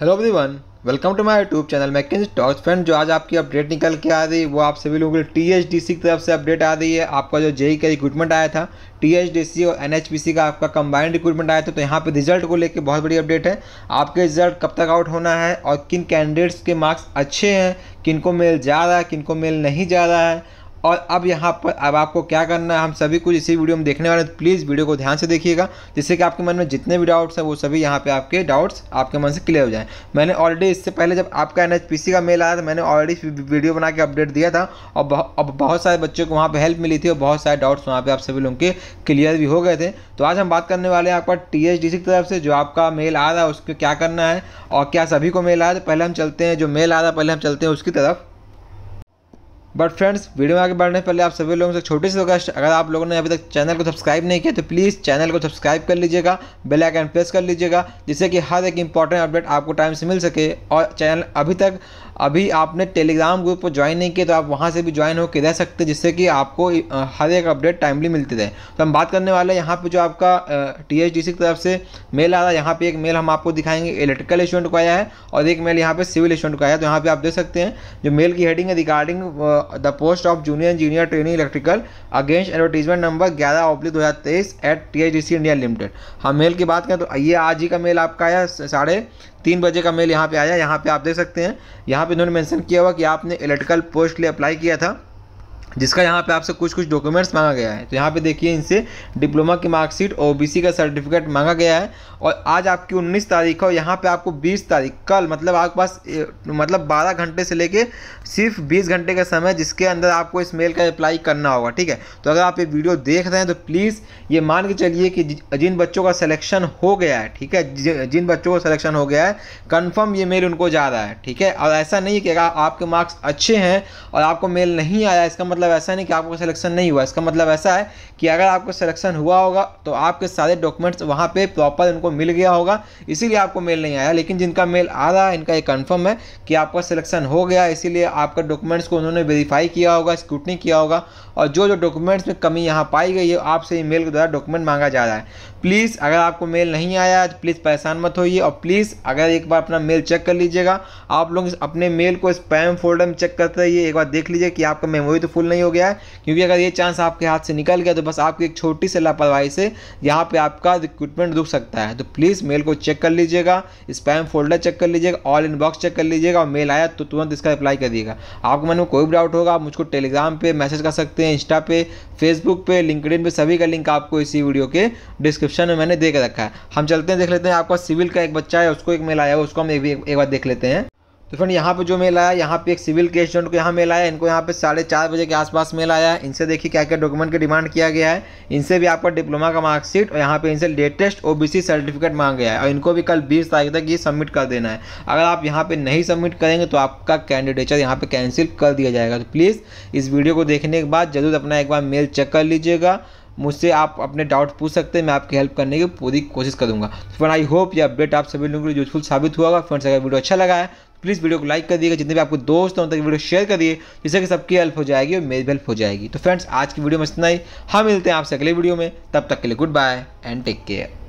hello everyone welcome to my YouTube channel मैकेजी talks friend जो आज आपकी अपडेट निकल के आ रही है वो आप सभी लोगों के लिए टी की तरफ से अपडेट आ रही है आपका जो जेई e e का रिक्रूटमेंट आया था टी और एन का आपका कंबाइंड रिक्रूटमेंट आया था तो यहाँ पे रिजल्ट को लेकर बहुत बड़ी अपडेट है आपके रिजल्ट कब तक आउट होना है और किन कैंडिडेट्स के मार्क्स अच्छे हैं किनको मेल जा रहा है किनको मेल नहीं जा रहा है और अब यहाँ पर अब आपको क्या करना है हम सभी कुछ इसी वीडियो में देखने वाले हैं तो प्लीज़ वीडियो को ध्यान से देखिएगा जिससे कि आपके मन में जितने भी डाउट्स हैं वो सभी यहाँ पे आपके डाउट्स आपके मन से क्लियर हो जाएं मैंने ऑलरेडी इससे पहले जब आपका एन का मेल आया था मैंने ऑलरेडी वीडियो बना के अपडेट दिया था और अब बहुत सारे बच्चों को वहाँ पर हेल्प मिली थी और बहुत सारे डाउट्स वहाँ पर आप सभी लोगों के क्लियर भी हो गए थे तो आज हम बात करने वाले हैं आपका टी की तरफ से जो आपका मेल आ रहा है उसको क्या करना है और क्या सभी को मेल आया तो पहले हम चलते हैं जो मेल आ रहा है पहले हम चलते हैं उसकी तरफ बट फ्रेंड्स वीडियो में आगे बढ़ने से पहले आप सभी लोगों से छोटी सी रिक्वेस्ट अगर आप लोगों ने अभी तक चैनल को सब्सक्राइब नहीं किया तो प्लीज़ चैनल को सब्सक्राइब कर लीजिएगा बेल आइकन प्रेस कर लीजिएगा जिससे कि हर एक इंपॉर्टेंट अपडेट आपको टाइम से मिल सके और चैनल अभी तक अभी आपने टेलीग्राम ग्रुप पर ज्वाइन नहीं किया तो आप वहाँ से भी ज्वाइन होकर रह सकते जिससे कि आपको हर एक अपडेट टाइमली मिलती रहे तो हम बात करने वाले हैं यहाँ पर जो आपका टी एच डी सी की तरफ से मेल आ रहा है यहाँ पर एक मेल हम आपको दिखाएंगे इलेक्ट्रिकल स्टूडेंट को आया है और एक मेल यहाँ पर सिविल स्टूडेंट को आया है तो यहाँ पर आप देख सकते हैं जो मेल की हेडिंग है regarding the post of junior engineer training electrical against advertisement number ग्यारह ऑब्लिक दो हज़ार तेईस at T H D C India limited हम मेल की बात करें तो ये आज ही का मेल आपका आया साढ़े तीन बजे का मेल यहाँ पे आया यहाँ पे आप देख सकते हैं यहाँ पे इन्होंने मेंशन किया हुआ कि आपने इलेक्ट्रिकल पोस्ट के लिए अप्लाई किया था जिसका यहाँ पे आपसे कुछ कुछ डॉक्यूमेंट्स मांगा गया है तो यहाँ पे देखिए इनसे डिप्लोमा की मार्कशीट ओबीसी का सर्टिफिकेट मांगा गया है और आज आपकी 19 तारीख है और यहाँ पे आपको 20 तारीख कल मतलब आपके पास मतलब 12 घंटे से लेके सिर्फ 20 घंटे का समय जिसके अंदर आपको इस मेल का अप्लाई करना होगा ठीक है तो अगर आप ये वीडियो देख रहे हैं तो प्लीज़ ये मान के चलिए कि जिन बच्चों का सलेक्शन हो गया है ठीक है जिन बच्चों का सलेक्शन हो गया है कन्फर्म ये मेल उनको जा रहा है ठीक है और ऐसा नहीं कि अगर आपके मार्क्स अच्छे हैं और आपको मेल नहीं आया इसका मतलब मतलब ऐसा नहीं कि आपको सिलेक्शन नहीं हुआ इसका मतलब ऐसा है कि अगर आपको सिलेक्शन हुआ होगा तो आपके सारे डॉक्यूमेंट्स वहाँ पे प्रॉपर इनको मिल गया होगा इसीलिए आपको मेल नहीं आया लेकिन जिनका मेल आ रहा है इनका ये कन्फर्म है कि आपका सिलेक्शन हो गया इसीलिए आपका डॉक्यूमेंट्स को उन्होंने वेरीफाई किया होगा स्क्रूटनी किया होगा और जो जो डॉक्यूमेंट्स में कमी यहाँ पाई गई है आपसे मेल के द्वारा डॉक्यूमेंट मांगा जा रहा है प्लीज़ अगर आपको मेल नहीं आया तो प्लीज़ परेशान मत होइए और प्लीज़ अगर एक बार अपना मेल चेक कर लीजिएगा आप लोग अपने मेल को स्पैम फोल्डर में चेक करते रहिए एक बार देख लीजिए कि आपका मेमोरी तो फुल नहीं हो गया है क्योंकि अगर ये चांस आपके हाथ से निकल गया तो बस आपकी एक छोटी सी लापरवाही से यहाँ पर आपका रिक्रूटमेंट रुक सकता है तो प्लीज़ मेल को चेक कर लीजिएगा स्पैम फोल्डर चेक कर लीजिएगा ऑल इनबॉक्स चेक कर लीजिएगा और मेल आया तो तुरंत इसका रिप्लाई करिएगा आपके मन में कोई भी डाउट होगा आप मुझको टेलीग्राम पर मैसेज कर सकते हैं इंस्टा पे फेसबुक पे लिंकड पे सभी का लिंक आपको इसी वीडियो के डिस्क्रिप्शन में मैंने दे रखा है हम चलते हैं देख लेते हैं आपका सिविल का एक बच्चा है उसको एक मेल आया है उसको हम एक बार देख लेते हैं तो फ्रेंड यहाँ पे जो मेल आया यहाँ पे एक सिविल के स्टूडेंट को यहाँ मेल आया इनको यहाँ पे साढ़े चार बजे के आसपास मेल आया इनसे देखिए क्या क्या डॉक्यूमेंट की डिमांड किया गया है इनसे भी आपका डिप्लोमा का मार्कशीट और यहाँ पे इनसे लेटेस्ट ओबीसी सर्टिफिकेट मांग गया है और इनको भी कल बीस तारीख तक ये सबमिट कर देना है अगर आप यहाँ पर नहीं सबमिट करेंगे तो आपका कैंडिडेचर यहाँ पर कैंसिल कर दिया जाएगा तो प्लीज़ इस वीडियो को देखने के बाद ज़रूर अपना एक बार मेल चेक कर लीजिएगा मुझसे आप अपने डाउट पूछ सकते हैं मैं आपकी हेल्प करने की पूरी कोशिश करूँगा तो फ्रेंड आई होप ये अपडेट आप सभी लोगों के लिए यूजफुल साबित हुआ होगा फ्रेंड्स अगर वीडियो अच्छा लगा है प्लीज़ वीडियो को लाइक कर दिएगा जितने भी आपको दोस्त हैं उन तक वीडियो शेयर कर दिए जिससे कि सबकी हेल्प हो जाएगी और मेरी भी हेल्प हो जाएगी तो फ्रेंड्स आज की वीडियो में इतना ही हम हाँ, मिलते हैं आपसे अगले वीडियो में तब तक के लिए goodbye and take care